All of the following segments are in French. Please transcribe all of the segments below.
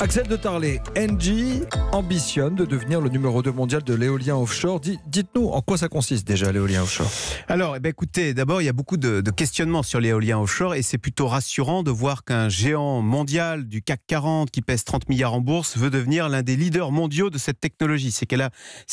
Axel de Tarlé, Engie ambitionne de devenir le numéro 2 mondial de l'éolien offshore. Dites-nous en quoi ça consiste déjà l'éolien offshore Alors, eh ben, écoutez, d'abord, il y a beaucoup de, questionnements sur l'éolien offshore et c'est plutôt rassurant de voir qu'un géant mondial du CAC 40 qui pèse 30 milliards en bourse veut devenir l'un des leaders mondiaux de cette technologie. C'est qu'elle a,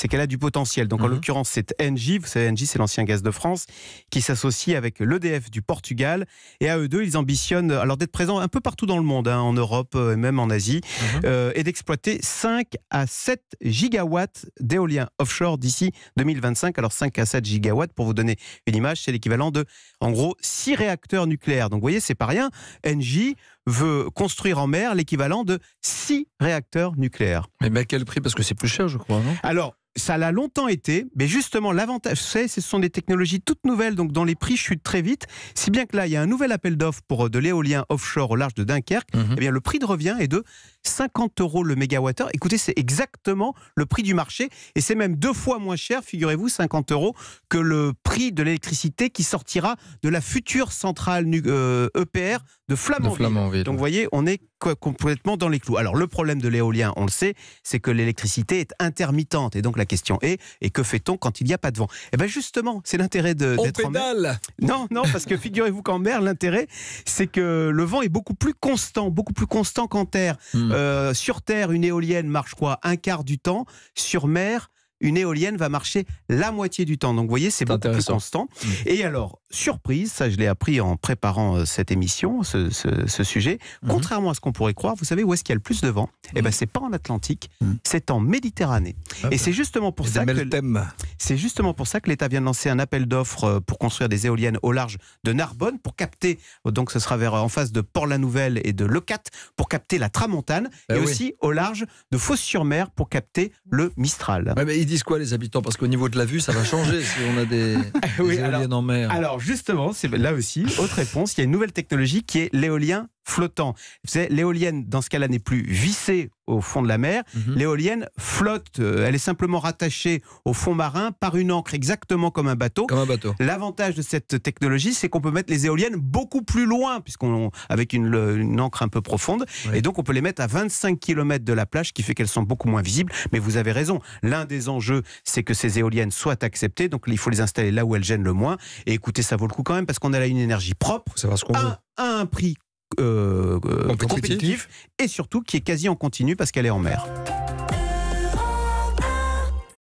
qu'elle a du potentiel. Donc, en mhm. l'occurrence, c'est Engie. Vous savez, Engie, c'est l'ancien gaz de France qui s'associe avec l'EDF du Portugal. Et à eux deux, ils ambitionnent alors d'être présents un peu partout dans le monde, hein, en Europe euh, et même en Asie. Euh, et d'exploiter 5 à 7 gigawatts d'éolien offshore d'ici 2025. Alors 5 à 7 gigawatts, pour vous donner une image, c'est l'équivalent de, en gros, 6 réacteurs nucléaires. Donc vous voyez, c'est pas rien. NJ veut construire en mer l'équivalent de 6 réacteurs nucléaires. Mais à quel prix Parce que c'est plus cher, je crois, Alors, ça l'a longtemps été, mais justement, l'avantage, c'est ce sont des technologies toutes nouvelles, donc dans les prix chutent très vite, si bien que là, il y a un nouvel appel d'offres pour euh, de l'éolien offshore au large de Dunkerque, et mhm. eh bien, le prix de revient est de 50 euros le mégawattheure. Écoutez, c'est exactement le prix du marché, et c'est même deux fois moins cher, figurez-vous, 50 euros, que le prix de l'électricité qui sortira de la future centrale EPR euh, e de Flamanville. Donc, vous voyez, on est complètement dans les clous. Alors, le problème de l'éolien, on le sait, c'est que l'électricité est intermittente, et donc la la question est et que fait-on quand il n'y a pas de vent Eh bien justement, c'est l'intérêt d'être en mer. Non, non, parce que figurez-vous qu'en mer, l'intérêt, c'est que le vent est beaucoup plus constant, beaucoup plus constant qu'en terre. Hmm. Euh, sur terre, une éolienne marche quoi Un quart du temps. Sur mer, une éolienne va marcher la moitié du temps. Donc vous voyez, c'est beaucoup plus constant. Mmh. Et alors, surprise, ça je l'ai appris en préparant euh, cette émission, ce, sujet, mmh. contrairement à ce qu'on pourrait croire, vous savez où est-ce qu'il y a le plus de vent Eh bien, mmh. c'est pas en Atlantique, c'est en Méditerranée. Ah et bah. c'est justement pour ça que c'est justement pour ça que l'État vient de lancer un appel d'offres euh, pour construire des éoliennes au large de Narbonne pour capter euh, donc ce sera vers en face de Port-la-Nouvelle et de Locat, pour capter la tramontane bah et aussi au large de Fos-sur-Mer pour capter le Mistral ils disent quoi les habitants Parce qu'au niveau de la vue, ça va changer si on a des, éoliennes en mer. Alors justement, c'est là aussi, autre réponse, il y a une nouvelle technologie qui est l'éolien flottant. L'éolienne, dans ce cas-là, n'est plus vissée au fond de la mer. Mhm. L'éolienne flotte, euh, elle est simplement rattachée au fond marin par une ancre, exactement comme un bateau. Comme un bateau. L'avantage de cette technologie, c'est qu'on peut mettre les éoliennes beaucoup plus loin, puisqu'on avec une, une, ancre un peu profonde, et donc on peut les mettre à 25 km de la plage, qui fait qu'elles sont beaucoup moins visibles. Mais vous avez raison, l'un des enjeux, c'est que ces éoliennes soient acceptées, donc il faut les installer là où elles gênent le moins. Et écoutez, ça vaut le coup quand même, parce qu'on a là une énergie propre. Savoir ce qu'on veut à un prix euh, et surtout qui est quasi en continu parce qu'elle est en mer.